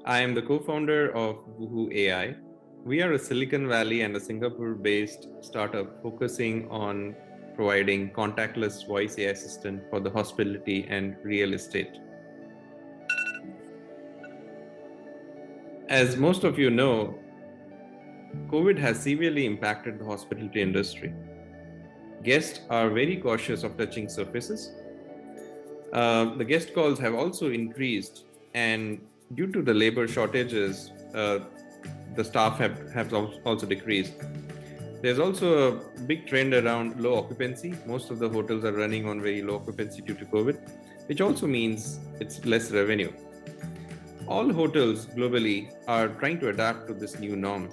I am the co founder of Woohoo AI. We are a Silicon Valley and a Singapore based startup focusing on providing contactless voice AI assistant for the hospitality and real estate. As most of you know, COVID has severely impacted the hospitality industry. Guests are very cautious of touching surfaces uh, the guest calls have also increased, and due to the labor shortages, uh, the staff have, have also decreased. There's also a big trend around low occupancy. Most of the hotels are running on very low occupancy due to COVID, which also means it's less revenue. All hotels globally are trying to adapt to this new norm.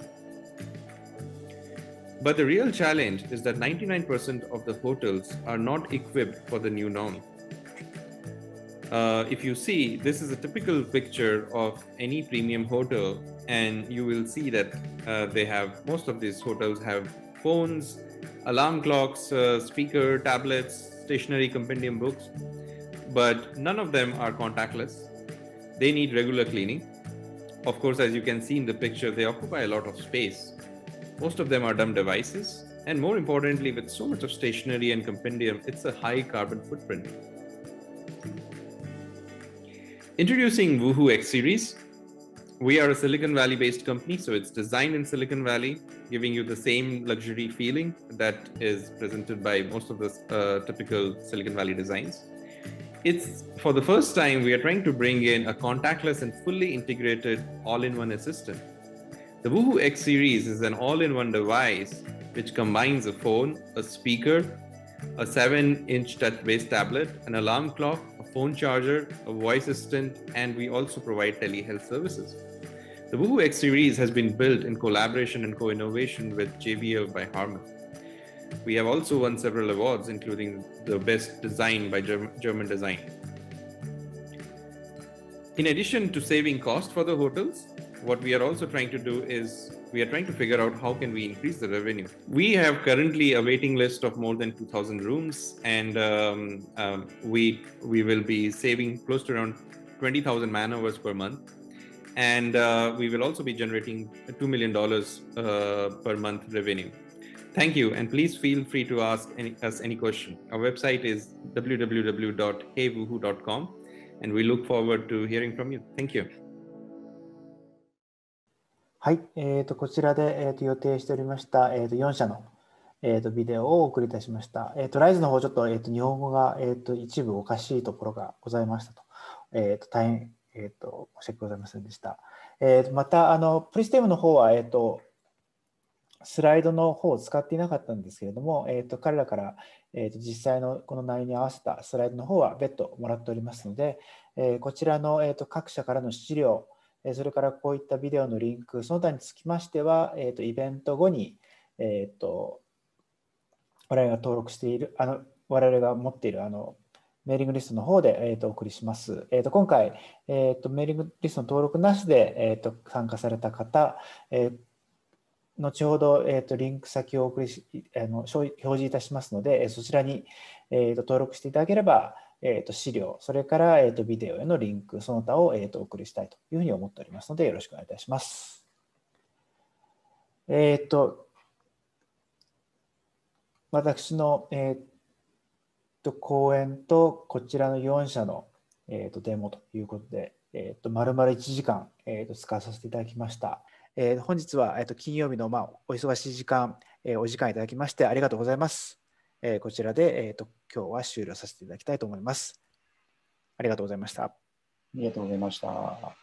But the real challenge is that 99% of the hotels are not equipped for the new norm. Uh, if you see, this is a typical picture of any premium hotel, and you will see that uh, they have most of these hotels have phones, alarm clocks, uh, speaker, tablets, stationary compendium books, but none of them are contactless. They need regular cleaning. Of course, as you can see in the picture, they occupy a lot of space. Most of them are dumb devices, and more importantly, with so much of stationery and compendium, it's a high carbon footprint. Introducing Woohoo X Series. We are a Silicon Valley based company, so it's designed in Silicon Valley, giving you the same luxury feeling that is presented by most of the uh, typical Silicon Valley designs. It's for the first time we are trying to bring in a contactless and fully integrated all in one assistant. The Woohoo X series is an all in one device which combines a phone, a speaker, a 7 inch touch based tablet, an alarm clock, phone charger, a voice assistant, and we also provide telehealth services. The Woohoo X series has been built in collaboration and co innovation with JBL by Harman. We have also won several awards, including the Best Design by German Design. In addition to saving cost for the hotels, what we are also trying to do is we are trying to figure out how can we increase the revenue. We have currently a waiting list of more than 2,000 rooms, and um, um, we we will be saving close to around 20,000 man hours per month, and uh, we will also be generating two million dollars uh, per month revenue. Thank you, and please feel free to ask any, us any question. Our website is www.heywoohoo.com, and we look forward to hearing from you. Thank you. はい、えーと、こちらで、えーと、予定しておりました、えーと、と4社の、えー、とビデオをお送りいたしました。えー、とライズの方、ちょっと,、えー、と日本語が、えー、と一部おかしいところがございましたと、えー、と大変、えー、と申し訳ございませんでした。えー、とまたあの、プリステムの方は、えー、とスライドの方を使っていなかったんですけれども、えー、と彼らから、えー、と実際のこの内容に合わせたスライドの方は別途もらっておりますので、えー、こちらの、えー、と各社からの資料それからこういったビデオのリンク、その他につきましては、えーと、イベント後に、えーと、我々が登録している、あの我々が持っているあのメーリングリストの方で、えーと、お送りします。えー、と今回、えーと、メーリングリストの登録なしで、えー、と参加された方、えー後ほど、えーと、リンク先をお送りしあの表示いたしますので、そちらに、えーと登録していただければ、えー、と資料、それから、えー、とビデオへのリンク、その他を、えー、とお送りしたいというふうに思っておりますので、よろしくお願いいたします。えっ、ー、と、私の、えー、と講演とこちらの4社の、えー、とデモということで、えー、と丸々1時間、えー、と使わさせていただきました。えー、本日は、えー、と金曜日の、まあ、お忙しい時間、えー、お時間いただきましてありがとうございます。えー、こちらで、えーと、と今日は終了させていただきたいと思います。ありがとうございました。ありがとうございました。